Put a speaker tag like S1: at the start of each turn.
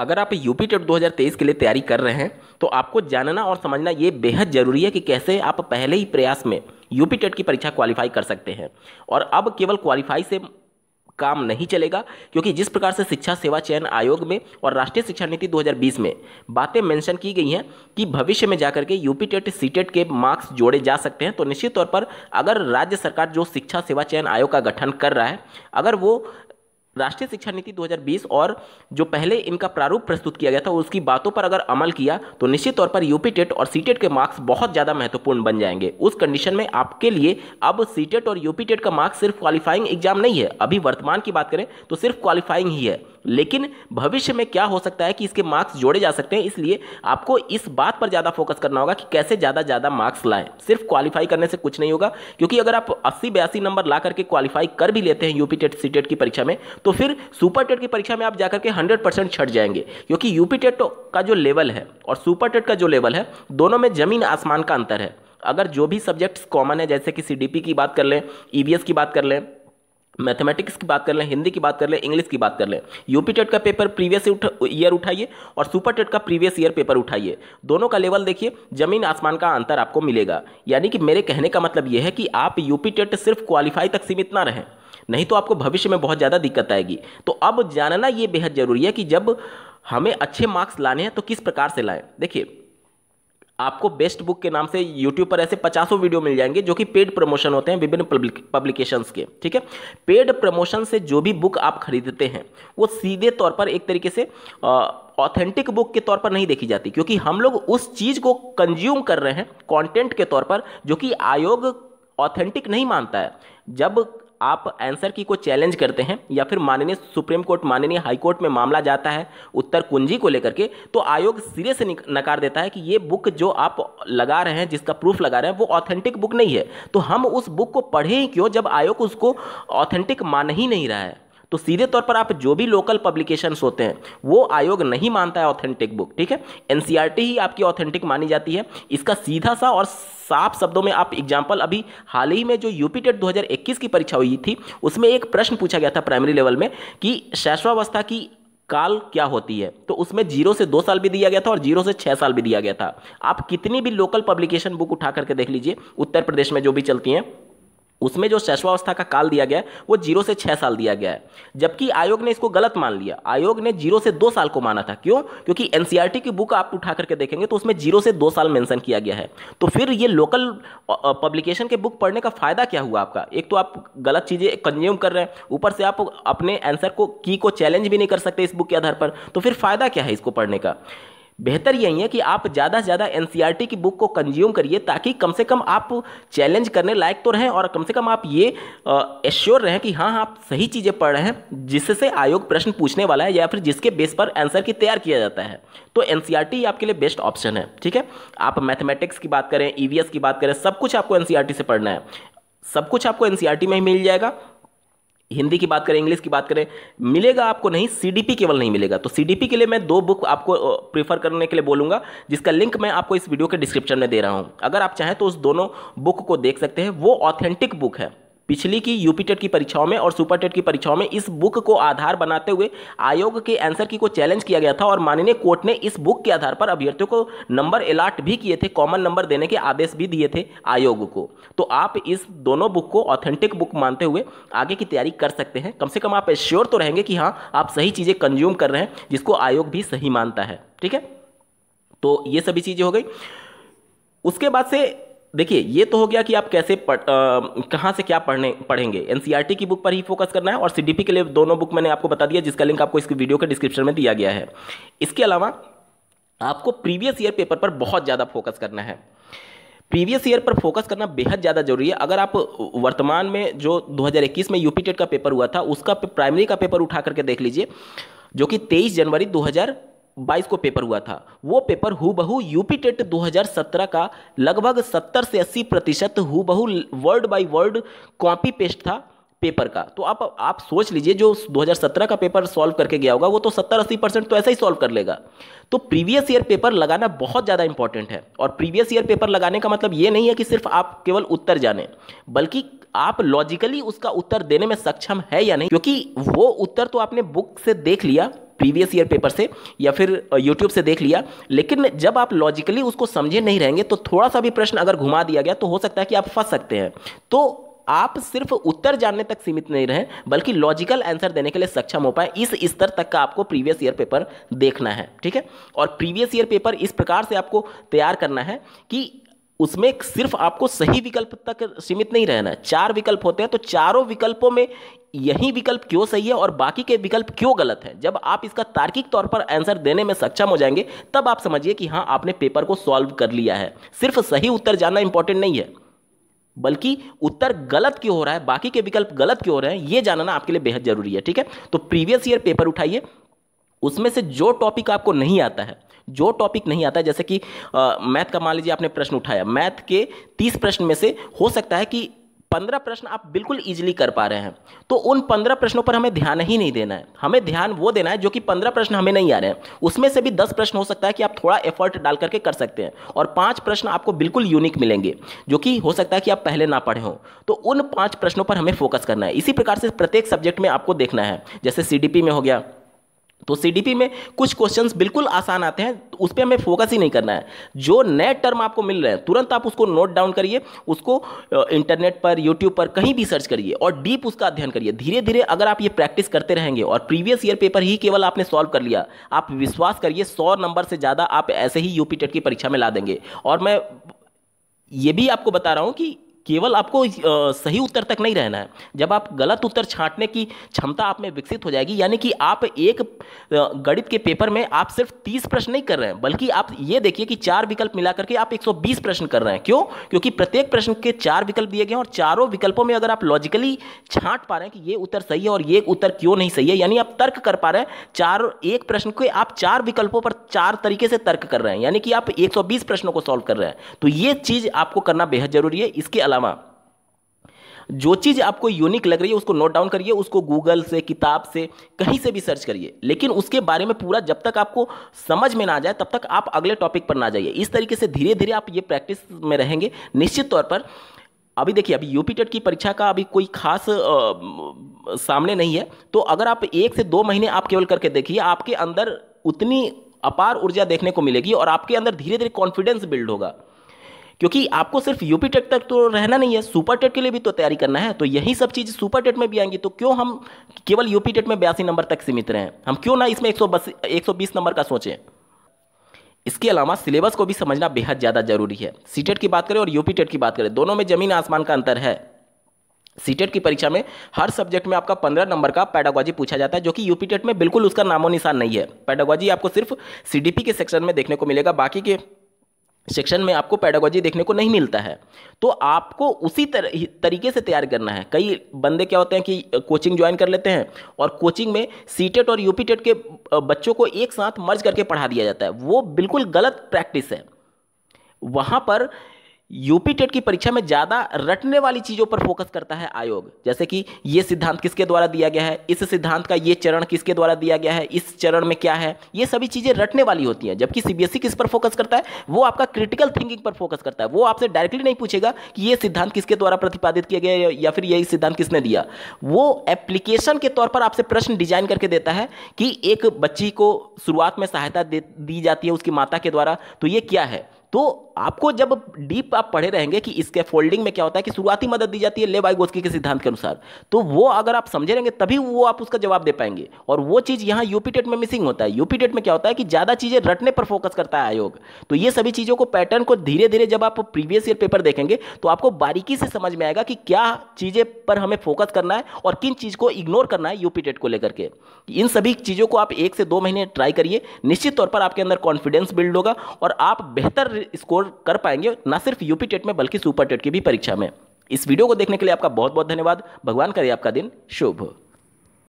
S1: अगर आप UP TET 2023 के लिए तैयारी कर रहे हैं तो आपको जानना और समझना ये बेहद ज़रूरी है कि कैसे आप पहले ही प्रयास में यूपी टेट की परीक्षा क्वालिफाई कर सकते हैं और अब केवल क्वालिफाई से काम नहीं चलेगा क्योंकि जिस प्रकार से शिक्षा सेवा चयन आयोग में और राष्ट्रीय शिक्षा नीति 2020 में बातें मेंशन की गई हैं कि भविष्य में जाकर के यूपी टेट सी टेट के मार्क्स जोड़े जा सकते हैं तो निश्चित तौर पर अगर राज्य सरकार जो शिक्षा सेवा चयन आयोग का गठन कर रहा है अगर वो राष्ट्रीय शिक्षा नीति 2020 और जो पहले इनका प्रारूप प्रस्तुत किया गया था उसकी बातों पर अगर अमल किया तो निश्चित तौर पर यूपी टेट और सी टेट के मार्क्स बहुत ज़्यादा महत्वपूर्ण बन जाएंगे उस कंडीशन में आपके लिए अब सी टेट और यूपी टेट का मार्क्स सिर्फ क्वालिफाइंग एग्जाम नहीं है अभी वर्तमान की बात करें तो सिर्फ क्वालिफाइंग ही है लेकिन भविष्य में क्या हो सकता है कि इसके मार्क्स जोड़े जा सकते हैं इसलिए आपको इस बात पर ज़्यादा फोकस करना होगा कि कैसे ज़्यादा ज़्यादा मार्क्स लाएं सिर्फ क्वालिफाई करने से कुछ नहीं होगा क्योंकि अगर आप अस्सी बयासी नंबर ला करके क्वालिफाई कर भी लेते हैं यूपी टेट सी टेट की परीक्षा में तो फिर सुपर टेट की परीक्षा में आप जाकर के हंड्रेड परसेंट छट जाएंगे क्योंकि यूपी टेट तो का जो लेवल है और सुपर टेट का जो लेवल है दोनों में ज़मीन आसमान का अंतर है अगर जो भी सब्जेक्ट्स कॉमन है जैसे कि सीडीपी की बात कर लें ईवीएस e की बात कर लें मैथमेटिक्स की बात कर लें हिंदी की बात कर लें इंग्लिश की बात कर लें यूपी टेट का पेपर प्रीवियस ईयर उठाइए और सुपर टेट का प्रीवियस ईयर पेपर उठाइए दोनों का लेवल देखिए जमीन आसमान का अंतर आपको मिलेगा यानी कि मेरे कहने का मतलब यह है कि आप यूपी टेट सिर्फ क्वालिफाई तक सीमित ना रहें नहीं तो आपको भविष्य में बहुत ज़्यादा दिक्कत आएगी तो अब जानना ये बेहद ज़रूरी है कि जब हमें अच्छे मार्क्स लाने हैं तो किस प्रकार से लाएँ देखिए आपको बेस्ट बुक के नाम से यूट्यूब पर ऐसे पचासों वीडियो मिल जाएंगे जो कि पेड प्रमोशन होते हैं विभिन्न पब्लिकेशंस के ठीक है पेड प्रमोशन से जो भी बुक आप खरीदते हैं वो सीधे तौर पर एक तरीके से ऑथेंटिक बुक के तौर पर नहीं देखी जाती क्योंकि हम लोग उस चीज़ को कंज्यूम कर रहे हैं कॉन्टेंट के तौर पर जो कि आयोग ऑथेंटिक नहीं मानता है जब आप आंसर की को चैलेंज करते हैं या फिर माननीय सुप्रीम कोर्ट माननीय हाई कोर्ट में मामला जाता है उत्तर कुंजी को लेकर के तो आयोग सिरे से नकार देता है कि ये बुक जो आप लगा रहे हैं जिसका प्रूफ लगा रहे हैं वो ऑथेंटिक बुक नहीं है तो हम उस बुक को पढ़े ही क्यों जब आयोग उसको ऑथेंटिक मान ही नहीं रहा है तो सीधे तौर पर आप जो भी लोकल पब्लिकेशन होते हैं वो आयोग नहीं मानता है ऑथेंटिक बुक ठीक है एनसीआरटी e ही आपकी ऑथेंटिक मानी जाती है इसका सीधा सा और साफ शब्दों में आप एग्जाम्पल अभी हाल ही में जो यूपी टेट 2021 की परीक्षा हुई थी उसमें एक प्रश्न पूछा गया था प्राइमरी लेवल में कि शैश्वावस्था की काल क्या होती है तो उसमें जीरो से दो साल भी दिया गया था और जीरो से छह साल भी दिया गया था आप कितनी भी लोकल पब्लिकेशन बुक उठा करके देख लीजिए उत्तर प्रदेश में जो भी चलती हैं उसमें जो शैशवावस्था का काल दिया गया है वो जीरो से छः साल दिया गया है जबकि आयोग ने इसको गलत मान लिया आयोग ने जीरो से दो साल को माना था क्यों क्योंकि एन की बुक आप उठा करके देखेंगे तो उसमें जीरो से दो साल मेंशन किया गया है तो फिर ये लोकल पब्लिकेशन के बुक पढ़ने का फ़ायदा क्या हुआ आपका एक तो आप गलत चीज़ें कंज्यूम कर रहे हैं ऊपर से आप अपने आंसर को की को चैलेंज भी नहीं कर सकते इस बुक के आधार पर तो फिर फ़ायदा क्या है इसको पढ़ने का बेहतर यही है कि आप ज़्यादा से ज़्यादा एन e की बुक को कंज्यूम करिए ताकि कम से कम आप चैलेंज करने लायक तो रहें और कम से कम आप ये एश्योर रहें कि हाँ आप सही चीज़ें पढ़ रहे हैं जिससे आयोग प्रश्न पूछने वाला है या फिर जिसके बेस पर आंसर की तैयार किया जाता है तो एन e आपके लिए बेस्ट ऑप्शन है ठीक है आप मैथमेटिक्स की बात करें ई e की बात करें सब कुछ आपको एन से पढ़ना है सब कुछ आपको एन में ही मिल जाएगा हिंदी की बात करें इंग्लिश की बात करें मिलेगा आपको नहीं सीडीपी केवल नहीं मिलेगा तो सीडीपी के लिए मैं दो बुक आपको प्रीफर करने के लिए बोलूँगा जिसका लिंक मैं आपको इस वीडियो के डिस्क्रिप्शन में दे रहा हूँ अगर आप चाहें तो उस दोनों बुक को देख सकते हैं वो ऑथेंटिक बुक है पिछली की यूपी टेट की परीक्षाओं में और सुपर टेट की परीक्षाओं में इस बुक को आधार बनाते हुए आयोग के आंसर की को चैलेंज किया गया था और माननीय कोर्ट ने इस बुक के आधार पर अभ्यर्थियों को नंबर अलाट भी किए थे कॉमन नंबर देने के आदेश भी दिए थे आयोग को तो आप इस दोनों बुक को ऑथेंटिक बुक मानते हुए आगे की तैयारी कर सकते हैं कम से कम आप श्योर तो रहेंगे कि हाँ आप सही चीज़ें कंज्यूम कर रहे हैं जिसको आयोग भी सही मानता है ठीक है तो ये सभी चीज़ें हो गई उसके बाद से देखिए ये तो हो गया कि आप कैसे पढ़ कहाँ से क्या पढ़ने पढ़ेंगे एन e की बुक पर ही फोकस करना है और सी के लिए दोनों बुक मैंने आपको बता दिया जिसका लिंक आपको इस वीडियो के डिस्क्रिप्शन में दिया गया है इसके अलावा आपको प्रीवियस ईयर पेपर पर बहुत ज़्यादा फोकस करना है प्रीवियस ईयर पर फोकस करना बेहद ज़्यादा जरूरी है अगर आप वर्तमान में जो 2021 में यूपी टेट e का पेपर हुआ था उसका प्राइमरी का पेपर उठा करके देख लीजिए जो कि 23 जनवरी बाईस को पेपर हुआ था वो पेपर हु बहु यूपी टेट 2017 का लगभग 70 से 80 प्रतिशत हु बहु word by word copy paste था पेपर का तो आप आप सोच लीजिए जो 2017 का पेपर सॉल्व करके गया होगा वो तो 70-80 परसेंट तो ऐसा ही सॉल्व कर लेगा तो प्रीवियस ईयर पेपर लगाना बहुत ज़्यादा इंपॉर्टेंट है और प्रीवियस ईयर पेपर लगाने का मतलब ये नहीं है कि सिर्फ आप केवल उत्तर जाने बल्कि आप लॉजिकली उसका उत्तर देने में सक्षम है या नहीं क्योंकि वो उत्तर तो आपने बुक से देख लिया प्रीवियस ईयर पेपर से या फिर यूट्यूब से देख लिया लेकिन जब आप लॉजिकली उसको समझे नहीं रहेंगे तो थोड़ा सा भी प्रश्न अगर घुमा दिया गया तो हो सकता है कि आप फंस सकते हैं तो आप सिर्फ उत्तर जानने तक सीमित नहीं रहें बल्कि लॉजिकल आंसर देने के लिए सक्षम हो पाए इस स्तर तक का आपको प्रीवियस ईयर पेपर देखना है ठीक है और प्रीवियस ईयर पेपर इस प्रकार से आपको तैयार करना है कि उसमें सिर्फ आपको सही विकल्प तक सीमित नहीं रहना है चार विकल्प होते हैं तो चारों विकल्पों में यही विकल्प क्यों सही है और बाकी के विकल्प क्यों गलत है जब आप इसका तार्किक तौर पर आंसर देने में सक्षम हो जाएंगे तब आप समझिए कि हाँ आपने पेपर को सॉल्व कर लिया है सिर्फ सही उत्तर जानना इंपॉर्टेंट नहीं है बल्कि उत्तर गलत क्यों हो रहा है बाकी के विकल्प गलत क्यों हो रहे हैं ये जानना आपके लिए बेहद जरूरी है ठीक है तो प्रीवियस ईयर पेपर उठाइए उसमें से जो टॉपिक आपको नहीं आता है जो टॉपिक नहीं आता है जैसे कि मैथ का मान लीजिए आपने प्रश्न उठाया मैथ के तीस प्रश्न में से हो सकता है कि पंद्रह प्रश्न आप बिल्कुल ईजिली कर पा रहे हैं तो उन पंद्रह प्रश्नों पर हमें ध्यान ही नहीं देना है हमें ध्यान वो देना है जो कि पंद्रह प्रश्न हमें नहीं आ रहे हैं उसमें से भी दस प्रश्न हो सकता है कि आप थोड़ा एफर्ट डाल करके कर सकते हैं और पाँच प्रश्न आपको बिल्कुल यूनिक मिलेंगे जो कि हो सकता है कि आप पहले ना पढ़े हो तो उन पाँच प्रश्नों पर हमें फोकस करना है इसी प्रकार से प्रत्येक सब्जेक्ट में आपको देखना है जैसे सी में हो गया तो सीडीपी में कुछ क्वेश्चंस बिल्कुल आसान आते हैं तो उस पर हमें फोकस ही नहीं करना है जो नए टर्म आपको मिल रहे हैं तुरंत आप उसको नोट डाउन करिए उसको इंटरनेट पर यूट्यूब पर कहीं भी सर्च करिए और डीप उसका अध्ययन करिए धीरे धीरे अगर आप ये प्रैक्टिस करते रहेंगे और प्रीवियस ईयर पेपर ही केवल आपने सॉल्व कर लिया आप विश्वास करिए सौ नंबर से ज़्यादा आप ऐसे ही यूपी टेट की परीक्षा में ला देंगे और मैं ये भी आपको बता रहा हूँ कि केवल आपको सही उत्तर तक नहीं रहना है जब आप गलत उत्तर छांटने की क्षमता आप में विकसित हो जाएगी यानी कि आप एक गणित के पेपर में आप सिर्फ तीस प्रश्न नहीं कर रहे हैं बल्कि आप ये देखिए कि चार विकल्प मिला करके आप 120 प्रश्न कर रहे हैं क्यों क्योंकि प्रत्येक प्रश्न के चार विकल्प दिए गए हैं और चारों विकल्पों में अगर आप लॉजिकली छाँट पा रहे हैं कि ये उत्तर सही है और ये उत्तर क्यों नहीं सही है यानी आप तर्क कर पा रहे हैं चार एक प्रश्न के आप चार विकल्पों पर चार तरीके से तर्क कर रहे हैं यानी कि आप 120 प्रश्नों को सॉल्व कर रहे हैं तो ये चीज़ आपको करना बेहद जरूरी है इसके अलावा अलावा जो चीज़ आपको यूनिक लग रही है उसको नोट डाउन करिए उसको गूगल से किताब से कहीं से भी सर्च करिए लेकिन उसके बारे में पूरा जब तक आपको समझ में ना आ जाए तब तक आप अगले टॉपिक पर ना जाइए इस तरीके से धीरे धीरे आप ये प्रैक्टिस में रहेंगे निश्चित तौर पर अभी देखिए अभी यूपी टेट की परीक्षा का अभी कोई खास आ, सामने नहीं है तो अगर आप एक से दो महीने आप केवल करके देखिए आपके अंदर उतनी अपार ऊर्जा देखने को मिलेगी और आपके अंदर धीरे धीरे कॉन्फिडेंस बिल्ड होगा क्योंकि आपको सिर्फ यूपी टेट तक तो रहना नहीं है सुपर टेट के लिए भी तो तैयारी करना है तो यही सब चीज़ सुपर टेट में भी आएंगी तो क्यों हम केवल यूपी टेट में बयासी नंबर तक सीमित रहें हम क्यों ना इसमें एक सौ नंबर का सोचें इसके अलावा सिलेबस को भी समझना बेहद ज़्यादा जरूरी है सी टेट की बात करें और यूपी टेट की बात करें दोनों में ज़मीन आसमान का अंतर है सीटेट की परीक्षा में हर सब्जेक्ट में आपका पंद्रह नंबर का पैडागॉजी पूछा जाता है जो कि यूपी टेट में बिल्कुल उसका नामो निशान नहीं है पैडागॉजी आपको सिर्फ सीडीपी के सेक्शन में देखने को मिलेगा बाकी के सेक्शन में आपको पैडागोजी देखने को नहीं मिलता है तो आपको उसी तर, तरीके से तैयार करना है कई बंदे क्या होते हैं कि कोचिंग ज्वाइन कर लेते हैं और कोचिंग में सीटेट e और यूपीटेट e के बच्चों को एक साथ मर्ज करके पढ़ा दिया जाता है वो बिल्कुल गलत प्रैक्टिस है वहाँ पर यूपी टेट की परीक्षा में ज़्यादा रटने वाली चीज़ों पर फोकस करता है आयोग जैसे कि ये सिद्धांत किसके द्वारा दिया गया है इस सिद्धांत का ये चरण किसके द्वारा दिया गया है इस चरण में क्या है ये सभी चीज़ें रटने वाली होती हैं जबकि सीबीएसई किस पर फोकस करता है वो आपका क्रिटिकल थिंकिंग पर फोकस करता है वो आपसे डायरेक्टली नहीं पूछेगा कि ये सिद्धांत किसके द्वारा प्रतिपादित किया गया या फिर यही सिद्धांत किसने दिया वो एप्लीकेशन के तौर पर आपसे प्रश्न डिजाइन करके देता है कि एक बच्ची को शुरुआत में सहायता दी जाती है उसकी माता के द्वारा तो ये क्या है तो आपको जब डीप आप पढ़े रहेंगे कि इसके फोल्डिंग में क्या होता है कि शुरुआती मदद दी जाती है ले वाइगोस्की के सिद्धांत के अनुसार तो वो अगर आप समझे रहेंगे तभी वो आप उसका जवाब दे पाएंगे और वो चीज़ यहाँ यूपी टेट में मिसिंग होता है यूपी टेट में क्या होता है कि ज़्यादा चीज़ें रटने पर फोकस करता है आयोग तो ये सभी चीज़ों को पैटर्न को धीरे धीरे जब आप प्रीवियस ईयर पेपर देखेंगे तो आपको बारीकी से समझ में आएगा कि क्या चीज़ें पर हमें फोकस करना है और किन चीज़ को इग्नोर करना है यूपी टेट को लेकर के इन सभी चीज़ों को आप एक से दो महीने ट्राई करिए निश्चित तौर पर आपके अंदर कॉन्फिडेंस बिल्ड होगा और आप बेहतर स्कोर कर पाएंगे ना सिर्फ यूपी टेट में बल्कि सुपर टेट की भी परीक्षा में इस वीडियो को देखने के लिए आपका बहुत बहुत धन्यवाद भगवान करे आपका दिन शुभ